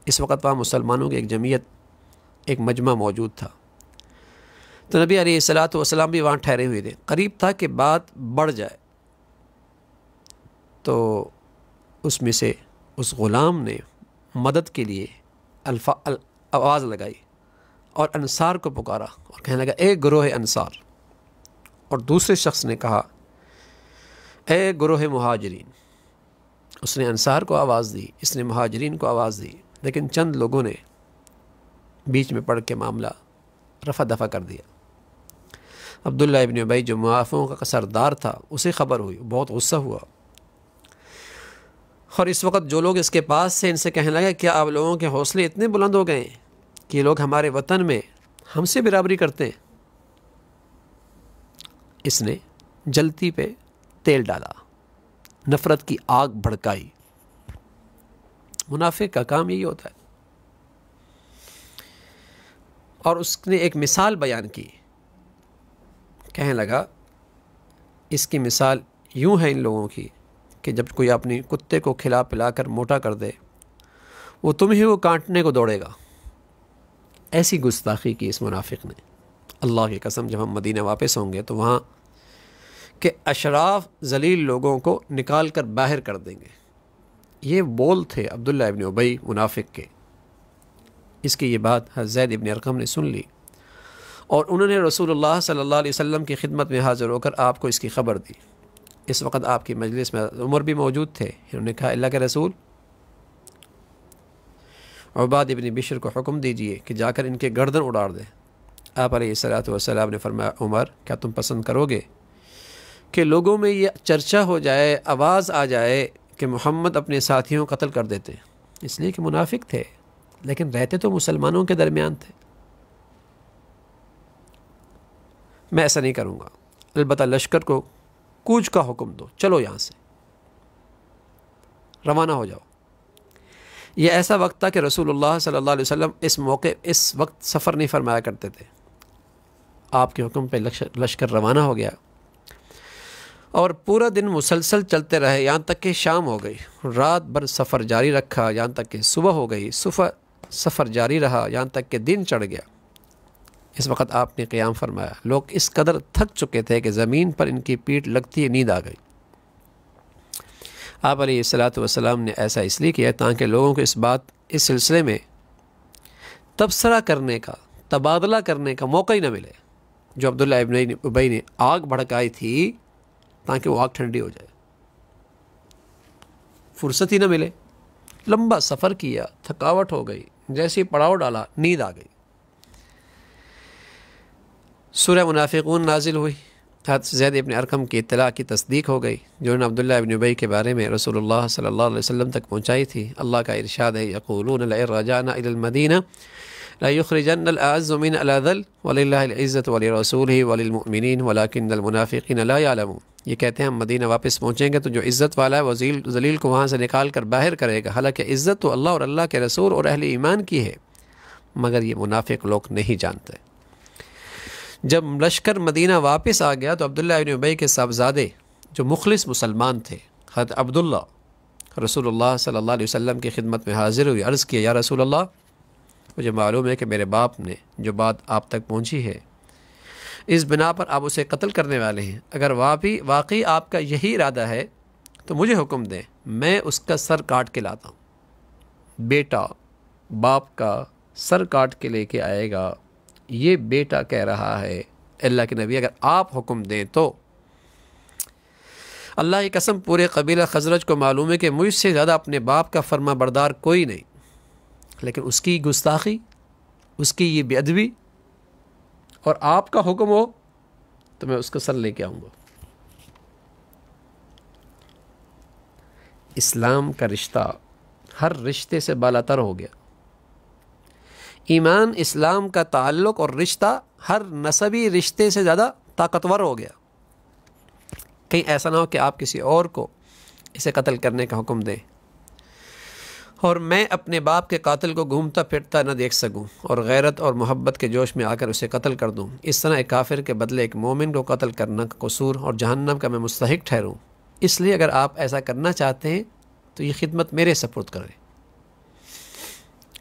इस वक्त वहाँ मुसलमानों की एक जमीयत एक मजमा मौजूद था तो नबी अलीसलात वसलाम भी वहाँ ठहरे हुए थे करीब था कि बात बढ़ जाए तो उसमें से उस ग़ुलाम ने मदद के लिए अल्फा अल, आवाज़ लगाई और अनसार को पुकारा और कहने लगा एक ग्रोह अनसार और दूसरे शख्स ने कहा ए गुरोह महाजरीन उसने अंसार को आवाज़ दी इसने महाजरीन को आवाज़ दी लेकिन चंद लोगों ने बीच में पढ़ के मामला रफा दफ़ा कर दिया अब्दुल्ला इबन भाई जो मुआफ़ों का सरदार था उसे खबर हुई बहुत गुस्सा हुआ और इस वक्त जो लोग इसके पास से इनसे कहने लगे क्या आप लोगों के हौसले इतने बुलंद हो गए कि लोग हमारे वतन में हमसे बराबरी करते हैं इसने जलती पे तेल डाला नफ़रत की आग भड़काई मुनाफे का काम यही होता है और उसने एक मिसाल बयान की कहने लगा इसकी मिसाल यूं है इन लोगों की कि जब कोई अपने कुत्ते को खिला पिला कर मोटा कर दे वो तुम ही वो काटने को दौड़ेगा ऐसी गुस्ताखी की इस मुनाफिक ने अल्लाह की कसम जब हम मदीना वापस होंगे तो वहाँ कि अशराफ जलील लोगों को निकाल कर बाहर कर देंगे ये बोल थे अब्दुल्ला इबन उबई मुनाफिक के इसकी ये बात हजैद इबन अरकम ने सुन ली और उन्होंने रसूलुल्लाह सल्लल्लाहु अलैहि वसल्लम की खिदमत में हाज़िर होकर आपको इसकी ख़बर दी इस वक्त आपकी मजलिस में उमर भी मौजूद थे उन्होंने कहा अल्लाह के रसूल उबाद इबन बिशर को हुक्म दीजिए कि जाकर इनके गर्दन उड़ाड़ दें आप सलात वसलाम ने फरमाया उमर क्या तुम पसंद करोगे कि लोगों में ये चर्चा हो जाए आवाज़ आ जाए कि मोहम्मद अपने साथियों को कत्ल कर देते हैं इसलिए कि मुनाफिक थे लेकिन रहते तो मुसलमानों के दरमियान थे मैं ऐसा नहीं करूँगा अलबत् लश्कर को कूच का हुक्म दो चलो यहाँ से रवाना हो जाओ यह ऐसा वक्त था कि रसूलुल्लाह सल्लल्लाहु अलैहि वसल्लम इस मौके इस वक्त सफ़र नहीं फरमाया करते थे आपके हुक्म पे लश्कर रवाना हो गया और पूरा दिन मुसलसल चलते रहे यहाँ तक कि शाम हो गई रात भर सफ़र जारी रखा यहाँ तक कि सुबह हो गई सुबह सफ़र जारी रहा यहाँ तक कि दिन चढ़ गया इस वक्त आपने क़्याम फरमाया लोग इस कदर थक चुके थे कि ज़मीन पर इनकी पीठ लगती नींद आ गई आप सलात वसलाम ने ऐसा इसलिए किया ताकि लोगों को इस बात इस सिलसिले में तबसरा करने का तबादला करने का मौका ही ना मिले जो अब्दुल्ला इबन उबई ने आग भड़काई थी ताकि वो आग ठंडी हो जाए फुर्सत ही ना मिले लंबा सफ़र किया थकावट हो गई जैसे पड़ाव डाला नींद आ गई सूर्य मुनाफिकून नाजिल हुई हज़रत जैद इबन अरकम की इतला की तस्दीक हो गई जो ने अब्दुल्ला इबन उबई के बारे में रसोल सल्ला वसम तक पहुँचाई थी अल्लाह का इरशाद है यकूलून रजाना मदीना लयखरजन अलादल वलिल्लाह इज़्ज़त वली रसूल ही वलिलमिन वलाकिन ये कहते हैं हम मदीना वापस पहुँचेंगे तो जो इज़्ज़त वाला है वजील जलील को वहाँ से निकाल कर बाहर करेगा हालाँकि इज़्ज़त तो अल्लाह और अल्लाह के रसूल और अहल ईमान की है मगर ये मुनाफिक लोग नहीं जानते जब लश्कर मदीना वापस आ गया तो अब्दुल्ला अबई के साहबजादे जो मुखलिस मुसलमान थे हद अब्दुल्ला रसूल सल्ला वसम की खिदमत में हाजिर हुई अर्ज़ किया या रसूल्ला मुझे मालूम है कि मेरे बाप ने जो बात आप तक पहुँची है इस बिना पर आप उसे कत्ल करने वाले हैं अगर वापी वाकई आपका यही इरादा है तो मुझे हुक्म दें मैं उसका सर काट के लाता हूँ बेटा बाप का सर काट के लेके आएगा ये बेटा कह रहा है अल्लाह के नबी अगर आप हुक्म दें तो अल्लाह की कसम पूरे कबीला खजरज को मालूम है कि मुझसे ज़्यादा अपने बाप का फर्मा बरदार कोई नहीं लेकिन उसकी गुस्ताखी उसकी ये बेअदबी और आपका हुक्म हो तो मैं उसका सर लेके आऊँगा इस्लाम का रिश्ता हर रिश्ते से बालातर हो गया ईमान इस्लाम का ताल्लुक और रिश्ता हर नसबी रिश्ते से ज़्यादा ताकतवर हो गया कहीं ऐसा ना हो कि आप किसी और को इसे कत्ल करने का हुक्म दें और मैं अपने बाप के कातिल को घूमता फिरता न देख सकूं और गैरत और मोहब्बत के जोश में आकर उसे कत्ल कर दूं इस तरह एक काफिर के बदले एक मोमिन को कत्ल करना कसूर और जहन्नम का मैं मुस्तक ठहरूँ इसलिए अगर आप ऐसा करना चाहते हैं तो ये खिदमत मेरे सपोर्ट करें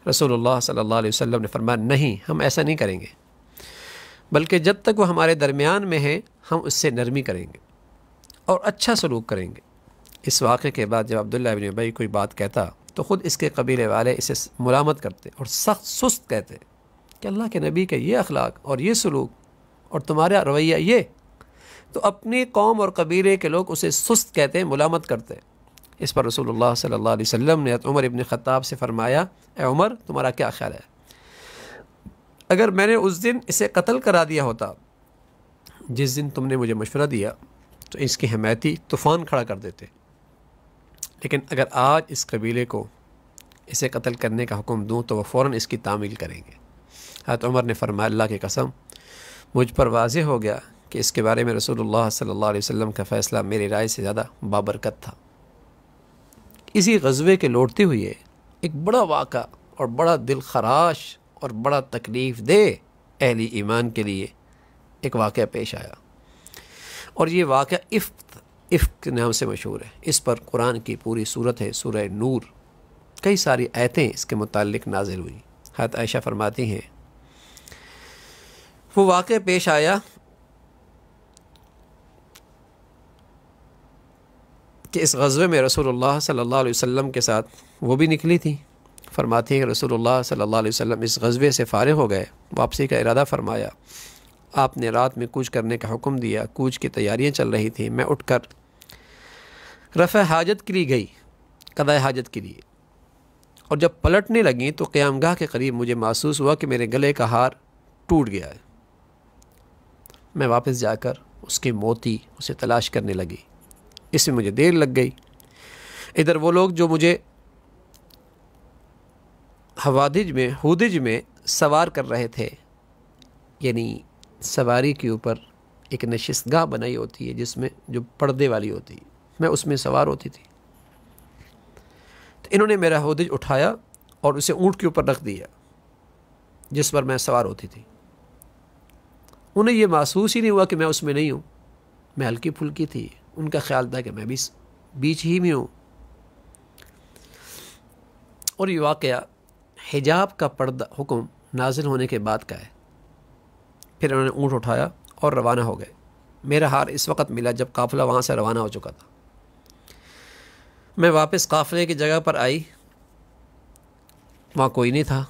रसूल सल्ला वसम ने फरमाया नहीं हम ऐसा नहीं करेंगे बल्कि जब तक वो हमारे दरमियान में है हम उससे नरमी करेंगे और अच्छा सलूक करेंगे इस वाक़े के बाद जब अब्दुल्ला भाई कोई बात कहता तो ख़ुद इसके कबीले वाले इसे मलामत करते और सख्त सुस्त कहते कि अल्लाह के नबी के ये अखलाक और ये सलूक और तुम्हारा रवैया ये तो अपनी कौम और कबीले के लोग उसे सुस्त कहते मलामत करते इस पर रसूलुल्लाह सल्लल्लाहु अलैहि वसल्लम ने उमर इबन ख़त्ताब से फ़रमाया उमर तुम्हारा क्या ख्याल है अगर मैंने उस दिन इसे कत्ल करा दिया होता जिस दिन तुमने मुझे मशवरा दिया तो इसकी हमायती तूफ़ान खड़ा कर देते लेकिन अगर आज इस कबीले को इसे कत्ल करने का हुक्म दूँ तो वह फ़ौर इसकी तामील करेंगे हज़रत उमर ने फरमाया अल्लाह की कसम मुझ पर वाज हो गया कि इसके बारे में रसूल सल्ला वसम का फ़ैसला मेरी राय से ज़्यादा बाबरकत था इसी गज़बे के लौटते हुए एक बड़ा वाक़ा और बड़ा दिल खराश और बड़ा तकलीफ़ दे अहली ईमान के लिए एक वाक़ पेश आया और ये वाक़ इफ्त इफ़ के नाम से मशहूर है इस पर कुरान की पूरी सूरत है सूरह नूर कई सारी आयतें इसके मुतल नाजिल हुई हत आयशा फरमाती हैं वो वाक़ पेश आया कि इस गज़बे में रसूल सल्ला अलैहि के साथ वो भी निकली थी फरमाती हैं रसोल्ला सल्ला सल्लल्लाहु इस गज़े से फ़ारिग हो गए वापसी का इरादा फरमाया आपने रात में कूच करने का हुक्म दिया कूच की तैयारियां चल रही थी मैं उठकर रफ़ हाजत के लिए गई कदा हाजत के लिए और जब पलटने लगी तो क़्यामगाह के करीब मुझे महसूस हुआ कि मेरे गले का हार टूट गया है मैं वापस जाकर उसके मोती उसे तलाश करने लगी इसमें मुझे देर लग गई इधर वो लोग जो मुझे हवादिज में हुदिज में सवार कर रहे थे यानी सवारी के ऊपर एक नशिस्तगाह बनाई होती है जिसमें जो पर्दे वाली होती है मैं उसमें सवार होती थी तो इन्होंने मेरा हौदज उठाया और उसे ऊँट के ऊपर रख दिया जिस पर मैं सवार होती थी उन्हें यह महसूस ही नहीं हुआ कि मैं उसमें नहीं हूँ मैं हल्की फुल्की थी उनका ख्याल था कि मैं भी बीच ही में हूँ और ये वाक़ हिजाब का पर्दा हुक्म नाजिल होने के बाद का है फिर उन्होंने ऊँट उठाया और रवाना हो गए मेरा हार इस वक्त मिला जब काफिला वहाँ से रवाना हो चुका था मैं वापस काफ़िले की जगह पर आई वहाँ कोई नहीं था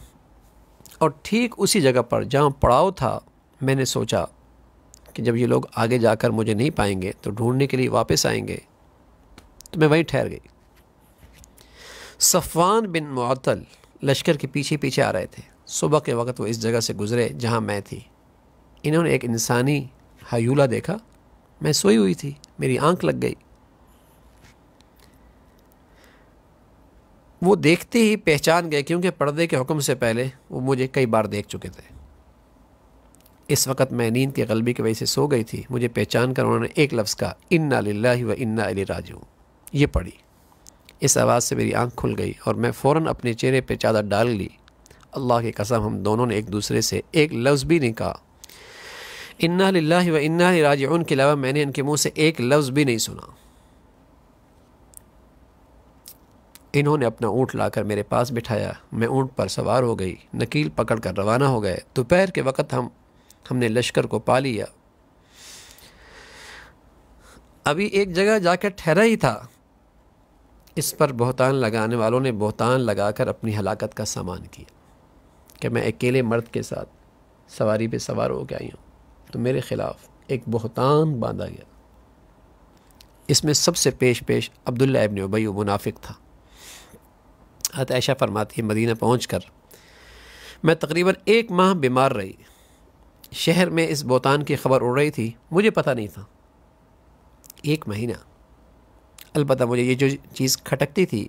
और ठीक उसी जगह पर जहाँ पड़ाव था मैंने सोचा कि जब ये लोग आगे जाकर मुझे नहीं पाएंगे तो ढूंढने के लिए वापस आएंगे तो मैं वहीं ठहर गई सफ़वान बिन मअतल लश्कर के पीछे पीछे आ रहे थे सुबह के वक्त वो इस जगह से गुज़रे जहाँ मैं थी इन्होंने एक इंसानी हयूला देखा मैं सोई हुई थी मेरी आंख लग गई वो देखते ही पहचान गए क्योंकि पर्दे के हुक्म से पहले वो मुझे कई बार देख चुके थे इस वक्त मैं नींद के गलबी की वजह से सो गई थी मुझे पहचान कर उन्होंने एक लफ्ज़ का इन्ना लाही व इन्ना अली राजू ये पढ़ी इस आवाज़ से मेरी आंख खुल गई और मैं फ़ौर अपने चेहरे पर चादर डाल ली अल्लाह की कसम हम दोनों ने एक दूसरे से एक लफ्ज़ भी नहीं कहा इन्ना लाला व इन्ना राजू के अलावा मैंने इनके मुँह से एक लफ्ज़ भी नहीं सुना इन्होंने अपना ऊँट लाकर मेरे पास बिठाया मैं ऊँट पर सवार हो गई नकील पकड़ कर रवाना हो गए दोपहर के वक़्त हम हमने लश्कर को पा लिया अभी एक जगह जाकर ठहरा ही था इस पर बहतान लगाने वालों ने बहतान लगाकर अपनी हलाकत का सामान किया कि मैं अकेले मर्द के साथ सवारी पे सवार हो के आई हूँ तो मेरे ख़िलाफ़ एक बहतान बांधा गया इसमें सबसे पेश पेश अब्दुल्ला इबन उबई मुनाफिक था हत ऐशा फरमाती है मदीना पहुँच कर मैं तकरीबन एक माह बीमार रही शहर में इस बोतान की खबर उड़ रही थी मुझे पता नहीं था एक महीना अलबत् मुझे ये जो चीज़ खटकती थी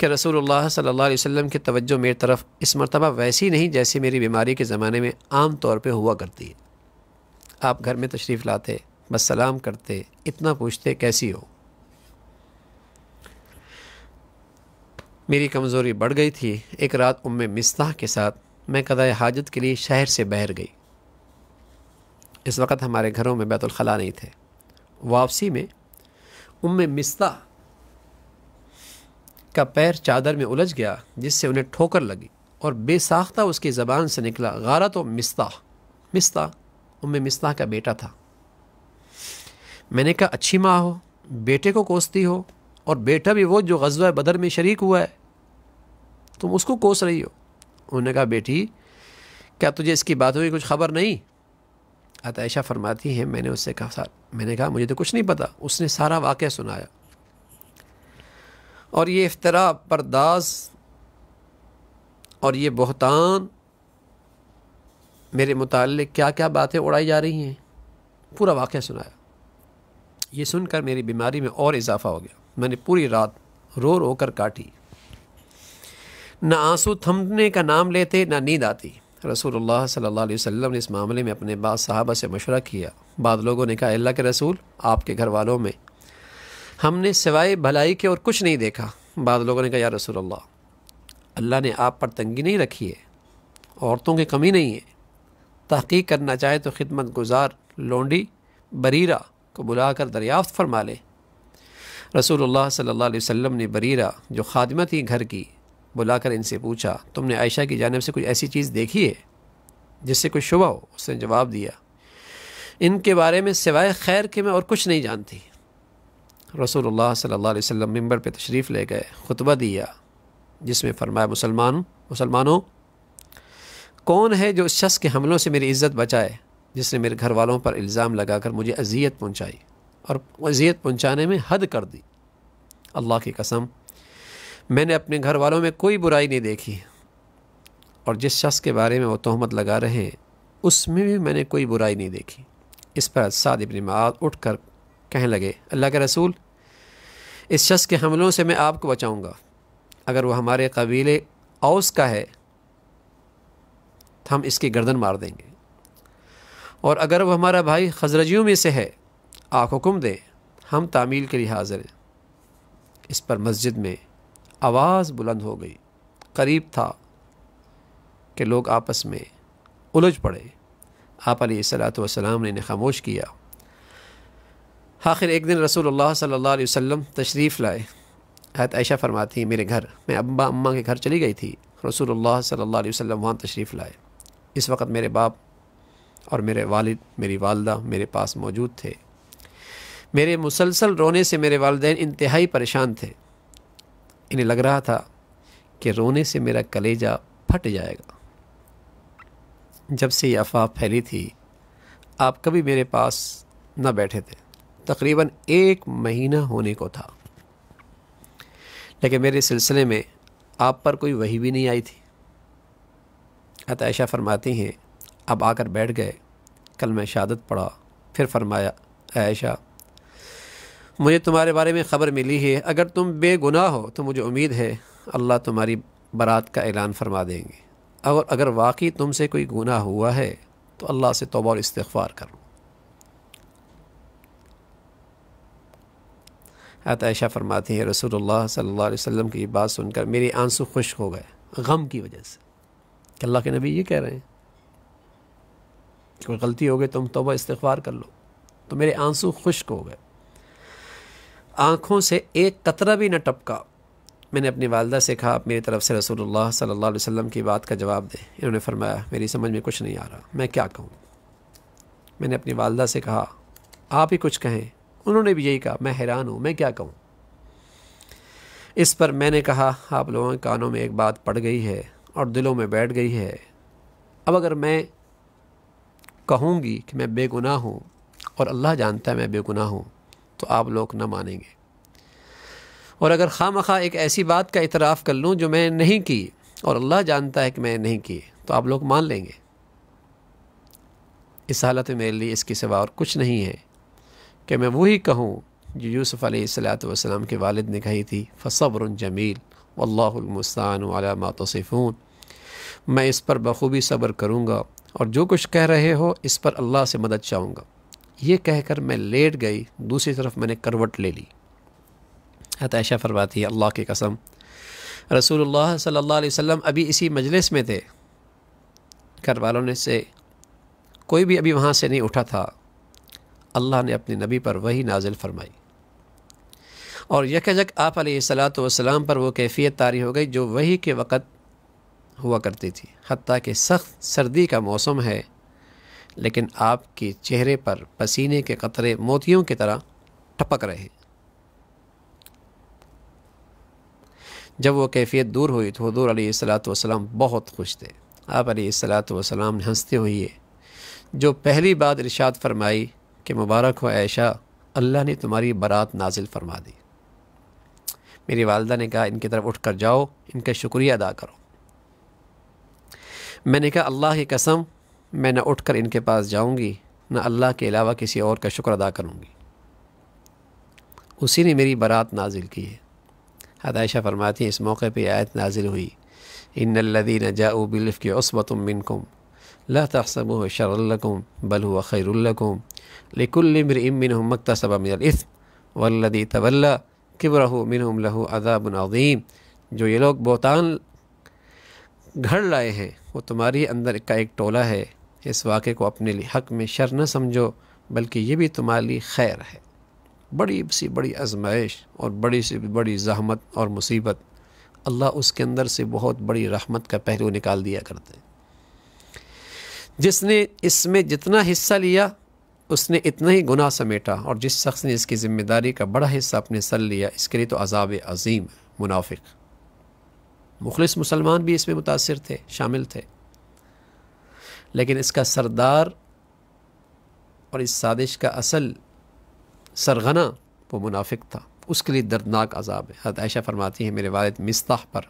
कि रसूलुल्लाह सल्लल्लाहु अलैहि वसल्लम की तवज्जो मेरी तरफ इस मरतबा वैसी नहीं जैसी मेरी बीमारी के ज़माने में आम तौर पे हुआ करती है आप घर में तशरीफ़ लाते बस सलाम करते इतना पूछते कैसी हो मेरी कमज़ोरी बढ़ गई थी एक रात उम मिस्ताह के साथ मैं कदाए हाजत के लिए शहर से बहर गई इस वक्त हमारे घरों में बैतुलखला नहीं थे वापसी में उम मिस्ता का पैर चादर में उलझ गया जिससे उन्हें ठोकर लगी और बेसाख्ता उसकी ज़बान से निकला गारा तो मिस्ता मिस्ता उम मिस्ता का बेटा था मैंने कहा अच्छी माँ हो बेटे को कोसती हो और बेटा भी वो जो गजब बदर में शरीक हुआ है तुम उसको कोस रही हो उन्होंने कहा बेटी क्या तुझे इसकी बातों की कुछ खबर नहीं आतायशा फरमाती है मैंने उससे कहा मैंने कहा मुझे तो कुछ नहीं पता उसने सारा वाक़ सुनाया और ये अफ्तरा बरदास और ये बहतान मेरे मुतल क्या क्या बातें उड़ाई जा रही हैं पूरा वाक़ सुनाया ये सुनकर मेरी बीमारी में और इजाफ़ा हो गया मैंने पूरी रात रो रो कर काटी न आंसू थमने का नाम लेते ना नींद आती रसूलुल्लाह सल्लल्लाहु अलैहि वसल्लम ने इस मामले में अपने बाद साहबा से मशवरा किया बाद लोगों ने कहा अल्लाह के रसूल आपके घर वालों में हमने सिवाय भलाई के और कुछ नहीं देखा बाद लोगों ने कहा या रसूल अल्लाह अल्ला ने आप पर तंगी नहीं रखी है औरतों की कमी नहीं है तहकीक करना चाहे तो खिदमत गुजार लोंडी बरीरा को बुलाकर दरियाफ्त फरमा लें रसूलुल्लाह सल्लल्लाहु अलैहि वसल्लम ने बरीरा जो खादमा थी घर की बुलाकर इनसे पूछा तुमने आयशा की जानब से कुछ ऐसी चीज़ देखी है जिससे कोई शुबा हो उसने जवाब दिया इनके बारे में सिवाय खैर के मैं और कुछ नहीं जानती रसूल सल्ला वसम वसल्लम मंबर पर तशरीफ़ ले गए खुतबा दिया जिसमें फरमाया मुसलमान मुसलमानों कौन है जो उस शख्स के हमलों से मेरी इज़्ज़त बचाए जिसने मेरे घर वालों पर इल्ज़ाम लगाकर मुझे अजियत पहुँचाई और अजियत पहुँचाने में हद कर दी अल्लाह की कसम मैंने अपने घर वालों में कोई बुराई नहीं देखी और जिस शख्स के बारे में वो तहमत लगा रहे हैं उसमें भी मैंने कोई बुराई नहीं देखी इस पर साद इबन माद उठ कर कहने लगे अल्लाह के रसूल इस शख्स के हमलों से मैं आपको बचाऊँगा अगर वह हमारे कबीले औस का है तो हम इसकी गर्दन मार देंगे और अगर वह हमारा भाई खजरजियों में से है आप हुक्म दें हम तामील के लिए हाज़िर हैं इस पर मस्जिद में आवाज़ बुलंद हो गई करीब था कि लोग आपस में उलझ पड़े आप सलात वसलाम ने इन्हें खामोश किया आखिर एक दिन रसूलुल्लाह सल्ला अलैहि तशरीफ़ लाए हत फरमा थी मेरे घर मैं अब्बा अम्मा के घर चली गई थी रसूल सल्लल्लाहु अलैहि वहाँ तशरीफ़ लाए इस वक्त मेरे बाप और मेरे वालिद मेरी वालदा मेरे पास मौजूद थे मेरे मुसलसल रोने से मेरे वालदेन इंतहाई परेशान थे इन्हें लग रहा था कि रोने से मेरा कलेजा फट जाएगा जब से ये अफवाह फैली थी आप कभी मेरे पास न बैठे थे तकरीबन एक महीना होने को था लेकिन मेरे सिलसिले में आप पर कोई वही भी नहीं आई थी अतैशा फरमाती हैं अब आकर बैठ गए कल मैं शहादत पढ़ा फिर फरमाया आयशा मुझे तुम्हारे बारे में ख़बर मिली है अगर तुम बेगुनाह हो तो मुझे उम्मीद है अल्लाह तुम्हारी बारात का ऐलान फरमा देंगे और अगर वाकई तुमसे कोई गुनाह हुआ है तो अल्लाह से तोबा और इस्तफ़ार करो आतशा फरमाती है रसूलुल्लाह सल्लल्लाहु अलैहि वसल्लम की बात सुनकर मेरे आंसू खुश हो गए गम की वजह से कि अल्लाह के नबी ये कह रहे हैं कोई गलती हो गई तुम तोबा इस्तफ़ार कर लो तो मेरे आंसू खुश्क हो गए आँखों से एक कतरा भी न टपका मैंने अपनी वालदा से कहा आप मेरी तरफ़ से रसोल्ला सल्ला वसम की बात का जवाब दें इन्होंने फरमाया मेरी समझ में कुछ नहीं आ रहा मैं क्या कहूँ मैंने अपनी वालदा से कहा आप ही कुछ कहें उन्होंने भी यही कहा मैं हैरान हूँ मैं क्या कहूँ इस पर मैंने कहा आप लोगों के कानों में एक बात पड़ गई है और दिलों में बैठ गई है अब अगर मैं कहूँगी कि मैं बेगुनाह हूँ और अल्लाह जानता है मैं बेगुनाह हूँ तो आप लोग ना मानेंगे और अगर खाम खा एक ऐसी बात का इतराफ़ कर लूँ जो मैं नहीं की और अल्लाह जानता है कि मैं नहीं की तो आप लोग मान लेंगे इस हालत में मेरे लिए इसके सिवा और कुछ नहीं है कि मैं वही कहूँ जो यूसुफ़ सलाम के वालिद ने कही थी फ़सब्र जमील वल्लामस्तान वाला तोसिफ़ून मैं इस पर बखूबी सब्र करूँगा और जो कुछ कह रहे हो इस पर अल्लाह से मदद चाहूँगा ये कहकर मैं लेट गई दूसरी तरफ मैंने करवट ले ली हतैशा फरमाती है अल्लाह की कसम रसूलुल्लाह सल्लल्लाहु अलैहि वसल्लम अभी इसी मजलिस में थे घर वालों ने से कोई भी अभी वहाँ से नहीं उठा था अल्लाह ने अपने नबी पर वही नाजिल फरमाई और यकजक आप सलात वसलाम पर वो कैफियत तारी हो गई जो वही के वक़्त हुआ करती थी हती कि सख्त सर्दी का मौसम है लेकिन आपके चेहरे पर पसीने के कतरे मोतियों की तरह टपक रहे जब वो कैफियत दूर हुई तो हजूर अलीसलाम बहुत खुश थे आप अलीसलाम ने हंसते हुए जो पहली बात इरशाद फरमाई कि मुबारक हो ऐशा अल्लाह ने तुम्हारी बारात नाजिल फरमा दी मेरी वालदा ने कहा इनकी तरफ उठ कर जाओ इनका शुक्रिया अदा करो मैंने कहा अल्लाह की कसम मैं न उठकर इनके पास जाऊंगी न अल्लाह के अलावा किसी और का शुक्र अदा करूंगी उसी ने मेरी बारात नाजिल की है हदायशा फरमाती इस मौके पर आयत नाजिल हुई इन लदीन जाऊ बिलफ़ के उसबत मिनकुम ला तसब शरकुम बल हुआ खैरकुम लिकुलमर इमिन मकतसबा वल्लदी तवल्ला किबरह मिनहम लहू अदाबन अजीम जो ये लोग बोतान घर लाए हैं वो तुम्हारी अंदर का एक टोला है इस वाक़े को अपने लिए हक में शर न समझो बल्कि ये भी तुम्हारे लिए खैर है बड़ी सी बड़ी आजमाइश और बड़ी सी बड़ी जहमत और मुसीबत अल्लाह उसके अंदर से बहुत बड़ी रहमत का पहलू निकाल दिया करते हैं जिसने इसमें जितना हिस्सा लिया उसने इतना ही गुनाह समेटा और जिस शख्स ने इसकी ज़िम्मेदारी का बड़ा हिस्सा अपने सर लिया इसके लिए तो अजाब अजीम मुनाफिक मुखलिस मुसलमान भी इसमें मुतासर थे शामिल थे लेकिन इसका सरदार और इस साजिश का असल सरगना वो मुनाफिक था उसके लिए दर्दनाक अजाब है हजरत ऐशा फरमाती है मेरे वालद मिस्ताह पर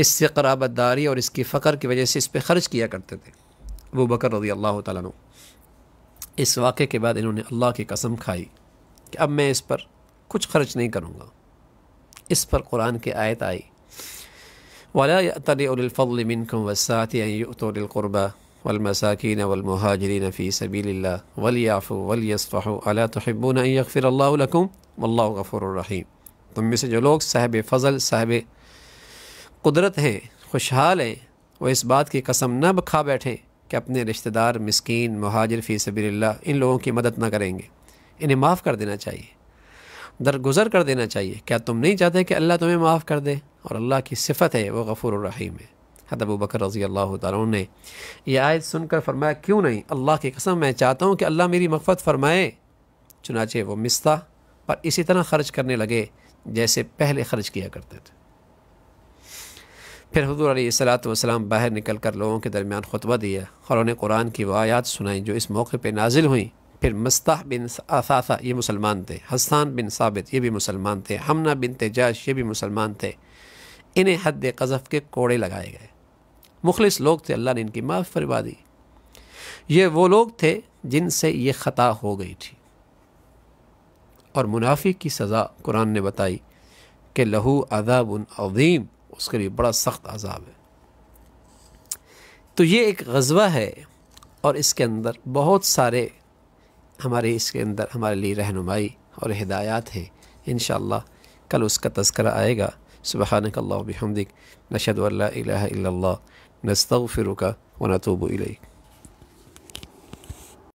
इससे कराबतदारी और इसकी फ़कर की वजह से इस पर ख़र्च किया करते थे वो बकर रजी अल्लाह तु इस वाक़े के बाद इन्होंने अल्लाह की कसम खाई कि अब मैं इस पर कुछ खर्च नहीं करूँगा इस पर कुरान की आयत आई वला तदफ़ल मिनकम वसात युतरक़ुरबा वलमसाकिन वलमहाजरीन फ़ी सबील वलियाफ़ वलियसफ़ अला तहबून यकफ़िर अल्लाकम वल्ला गफ़ुररहीम तुम में से जो लोग साहब फ़ज़ल साहब कुदरत हैं खुशहाल हैं वो इस बात की कसम न खा बैठें कि अपने रिश्तेदार मस्किन महाजर फ़ी सबील इन लोगों की मदद ना करेंगे इन्हें माफ़ कर देना चाहिए दरगुजर कर देना चाहिए क्या तुम नहीं चाहते कि अल्लाह तुम्हें माफ़ कर दे और अल्लाह की सिफत है वो गफ़ूर रहीम है हदबू बकर रज़ी अल्लाह तुम ने यह आयत सुनकर फरमाया क्यों नहीं अल्लाह की कसम मैं चाहता हूँ कि अल्लाह मेरी मफ़त फ़रमाए चुनाचे वो मिस्ता पर इसी तरह ख़र्च करने लगे जैसे पहले ख़र्च किया करते थे फिर हजूर सलात वसलाम बाहर निकल कर लोगों के दरमियान खुतबा दिया और उन्हें कुरान की वायात सुनाई जो इस मौके पर नाजिल हुई फिर मस्ताह बिन असाफ़ा ये मुसलमान थे हसान बिन साबित ये भी मुसलमान थे हमना बिन तेजाश ये भी मुसलमान थे इन्हें हद कज़फ़ के कोड़े लगाए गए मुखलिस लोग थे अल्लाह ने इनकी माफ़ फरमा दी ये वो लोग थे जिनसे ये ख़ता हो गई थी और मुनाफी की सज़ा कुरान ने बताई कि लहू अदाब अदीम उसके लिए बड़ा सख्त अजाब है तो ये एक गजबा है और इसके अंदर बहुत सारे हमारे इसके अंदर हमारे लिए रहनुमाई और हिदायत हैं इन कल उसका तस्करा आएगा سبحانك الله وبحمدك نشهد أن لا إله إلا الله نستغفرك ونتوب إليك